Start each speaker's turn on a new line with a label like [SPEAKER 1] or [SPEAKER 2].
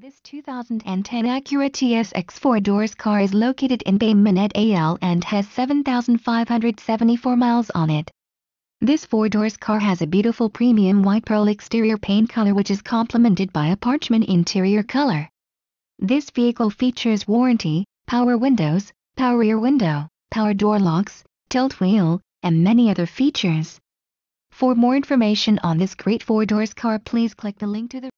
[SPEAKER 1] This 2010 Acura TSX 4-doors car is located in Bay Minette AL and has 7,574 miles on it. This 4-doors car has a beautiful premium white pearl exterior paint color which is complemented by a parchment interior color. This vehicle features warranty, power windows, power rear window, power door locks, tilt wheel, and many other features. For more information on this great 4-doors car please click the link to the